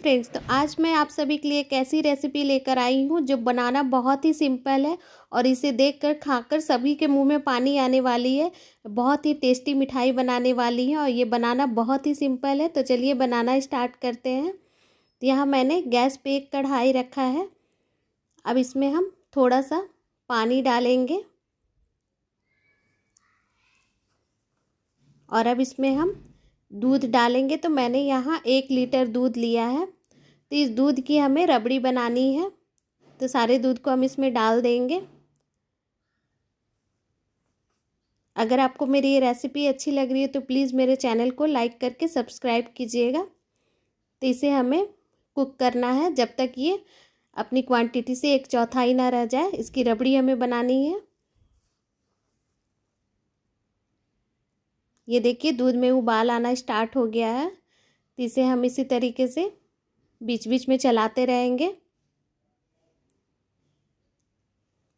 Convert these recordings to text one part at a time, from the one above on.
friends तो आज मैं आप सभी के लिए एक ऐसी रेसिपी लेकर आई हूँ जो बनाना बहुत ही सिंपल है और इसे देखकर खाकर सभी के मुंह में पानी आने वाली है बहुत ही टेस्टी मिठाई बनाने वाली है और ये बनाना बहुत ही सिंपल है तो चलिए बनाना स्टार्ट करते हैं तो यहाँ मैंने गैस पे एक कढ़ाई रखा है अब इसमें हम थोड़ा सा पानी डालेंगे और अब इसमें हम दूध डालेंगे तो मैंने यहाँ एक लीटर दूध लिया है तो इस दूध की हमें रबड़ी बनानी है तो सारे दूध को हम इसमें डाल देंगे अगर आपको मेरी ये रेसिपी अच्छी लग रही है तो प्लीज़ मेरे चैनल को लाइक करके सब्सक्राइब कीजिएगा तो इसे हमें कुक करना है जब तक ये अपनी क्वांटिटी से एक चौथाई ना रह जाए इसकी रबड़ी हमें बनानी है ये देखिए दूध में उबाल आना स्टार्ट हो गया है तो इसे हम इसी तरीके से बीच बीच में चलाते रहेंगे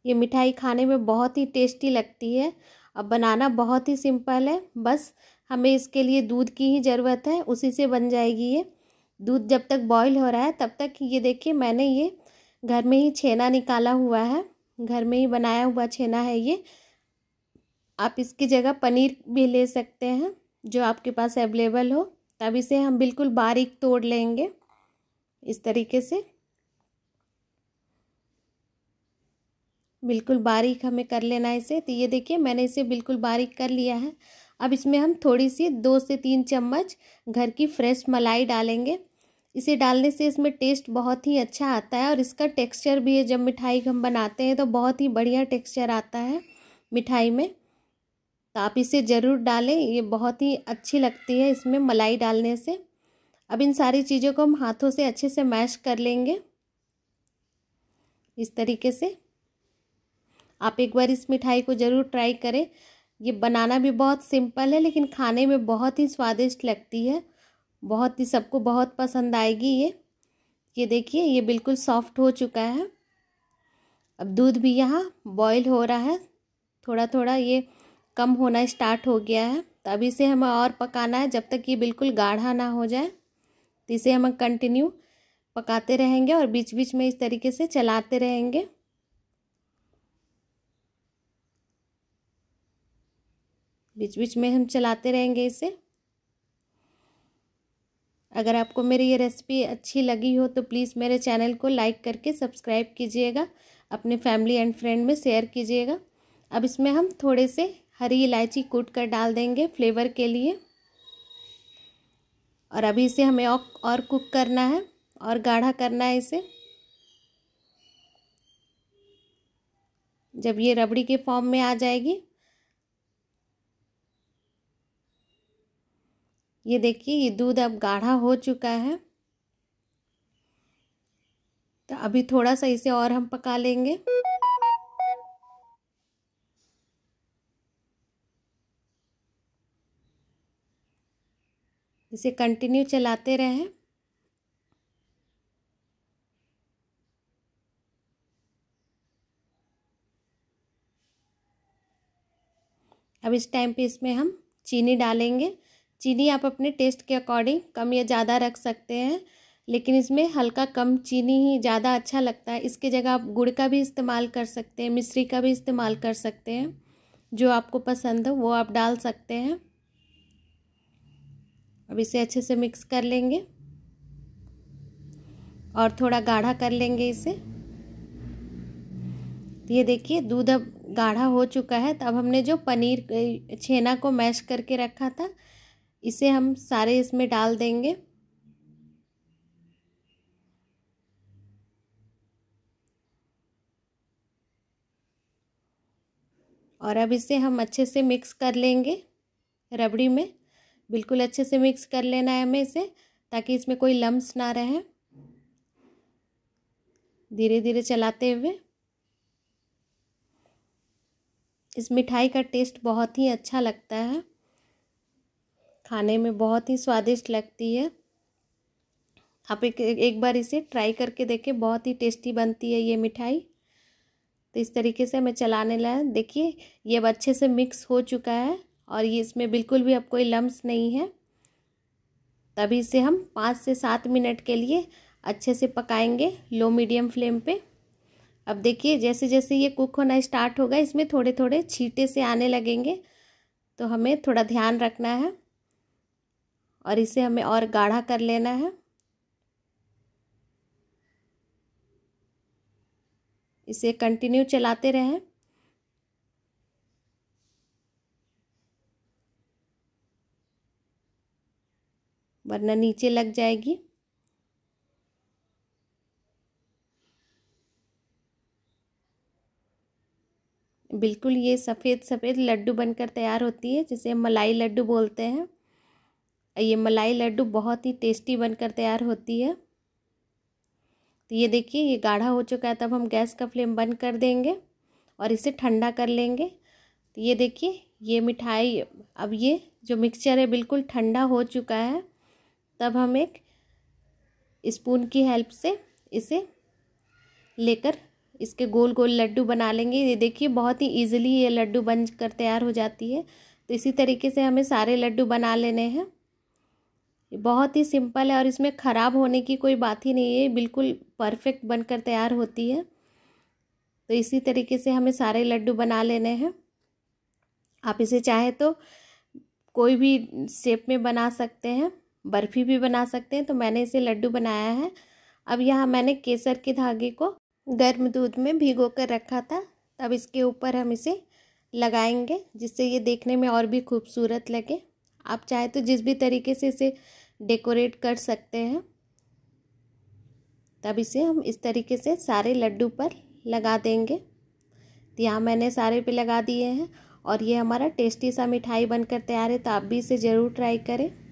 ये मिठाई खाने में बहुत ही टेस्टी लगती है अब बनाना बहुत ही सिंपल है बस हमें इसके लिए दूध की ही ज़रूरत है उसी से बन जाएगी ये दूध जब तक बॉईल हो रहा है तब तक ये देखिए मैंने ये घर में ही छेना निकाला हुआ है घर में ही बनाया हुआ छेना है ये आप इसकी जगह पनीर भी ले सकते हैं जो आपके पास अवेलेबल हो तब इसे हम बिल्कुल बारीक तोड़ लेंगे इस तरीके से बिल्कुल बारीक हमें कर लेना है इसे तो ये देखिए मैंने इसे बिल्कुल बारीक कर लिया है अब इसमें हम थोड़ी सी दो से तीन चम्मच घर की फ्रेश मलाई डालेंगे इसे डालने से इसमें टेस्ट बहुत ही अच्छा आता है और इसका टेक्सचर भी है जब मिठाई हम बनाते हैं तो बहुत ही बढ़िया टेक्सचर आता है मिठाई में तो आप इसे ज़रूर डालें ये बहुत ही अच्छी लगती है इसमें मलाई डालने से अब इन सारी चीज़ों को हम हाथों से अच्छे से मैश कर लेंगे इस तरीके से आप एक बार इस मिठाई को ज़रूर ट्राई करें ये बनाना भी बहुत सिंपल है लेकिन खाने में बहुत ही स्वादिष्ट लगती है बहुत ही सबको बहुत पसंद आएगी ये ये देखिए ये बिल्कुल सॉफ्ट हो चुका है अब दूध भी यहाँ बॉईल हो रहा है थोड़ा थोड़ा ये कम होना स्टार्ट हो गया है तो अभी इसे हमें और पकाना है जब तक ये बिल्कुल गाढ़ा ना हो जाए तो इसे हम कंटिन्यू पकाते रहेंगे और बीच बीच में इस तरीके से चलाते रहेंगे बीच बीच में हम चलाते रहेंगे इसे अगर आपको मेरी ये रेसिपी अच्छी लगी हो तो प्लीज़ मेरे चैनल को लाइक करके सब्सक्राइब कीजिएगा अपने फैमिली एंड फ्रेंड में शेयर कीजिएगा अब इसमें हम थोड़े से हरी इलायची कूट कर डाल देंगे फ्लेवर के लिए और अभी इसे हमें और, और कुक करना है और गाढ़ा करना है इसे जब ये रबड़ी के फॉर्म में आ जाएगी ये देखिए ये दूध अब गाढ़ा हो चुका है तो अभी थोड़ा सा इसे और हम पका लेंगे इसे कंटिन्यू चलाते रहें अब इस टाइम पे इसमें हम चीनी डालेंगे चीनी आप अपने टेस्ट के अकॉर्डिंग कम या ज़्यादा रख सकते हैं लेकिन इसमें हल्का कम चीनी ही ज़्यादा अच्छा लगता है इसके जगह आप गुड़ का भी इस्तेमाल कर सकते हैं मिश्री का भी इस्तेमाल कर सकते हैं जो आपको पसंद हो वो आप डाल सकते हैं अब इसे अच्छे से मिक्स कर लेंगे और थोड़ा गाढ़ा कर लेंगे इसे तो ये देखिए दूध अब गाढ़ा हो चुका है तो अब हमने जो पनीर छेना को मैश करके रखा था इसे हम सारे इसमें डाल देंगे और अब इसे हम अच्छे से मिक्स कर लेंगे रबड़ी में बिल्कुल अच्छे से मिक्स कर लेना है हमें इसे ताकि इसमें कोई लम्स ना रहे धीरे धीरे चलाते हुए इस मिठाई का टेस्ट बहुत ही अच्छा लगता है खाने में बहुत ही स्वादिष्ट लगती है आप एक एक बार इसे ट्राई करके देखें बहुत ही टेस्टी बनती है ये मिठाई तो इस तरीके से हमें चलाने लगा देखिए ये अब अच्छे से मिक्स हो चुका है और ये इसमें बिल्कुल भी अब कोई लम्स नहीं है तभी इसे हम पाँच से सात मिनट के लिए अच्छे से पकाएंगे लो मीडियम फ्लेम पे अब देखिए जैसे जैसे ये कुक होना स्टार्ट होगा इसमें थोड़े थोड़े छीटे से आने लगेंगे तो हमें थोड़ा ध्यान रखना है और इसे हमें और गाढ़ा कर लेना है इसे कंटिन्यू चलाते रहें वरना नीचे लग जाएगी बिल्कुल ये सफ़ेद सफ़ेद लड्डू बनकर तैयार होती है जिसे मलाई लड्डू बोलते हैं ये मलाई लड्डू बहुत ही टेस्टी बनकर तैयार होती है तो ये देखिए ये गाढ़ा हो चुका है तब हम गैस का फ्लेम बंद कर देंगे और इसे ठंडा कर लेंगे तो ये देखिए ये मिठाई अब ये जो मिक्सचर है बिल्कुल ठंडा हो चुका है तब हम एक स्पून की हेल्प से इसे लेकर इसके गोल गोल लड्डू बना लेंगे ये देखिए बहुत ही इजीली ये लड्डू बन कर तैयार हो जाती है तो इसी तरीके से हमें सारे लड्डू बना लेने हैं बहुत ही सिंपल है और इसमें ख़राब होने की कोई बात ही नहीं है बिल्कुल परफेक्ट बनकर तैयार होती है तो इसी तरीके से हमें सारे लड्डू बना लेने हैं आप इसे चाहे तो कोई भी शेप में बना सकते हैं बर्फ़ी भी बना सकते हैं तो मैंने इसे लड्डू बनाया है अब यहाँ मैंने केसर के धागे को गर्म दूध में भिगो कर रखा था तब इसके ऊपर हम इसे लगाएंगे जिससे ये देखने में और भी खूबसूरत लगे आप चाहे तो जिस भी तरीके से इसे डेकोरेट कर सकते हैं तब इसे हम इस तरीके से सारे लड्डू पर लगा देंगे तो यहाँ मैंने सारे पे लगा दिए हैं और ये हमारा टेस्टी सा मिठाई बनकर तैयार है तो आप भी इसे ज़रूर ट्राई करें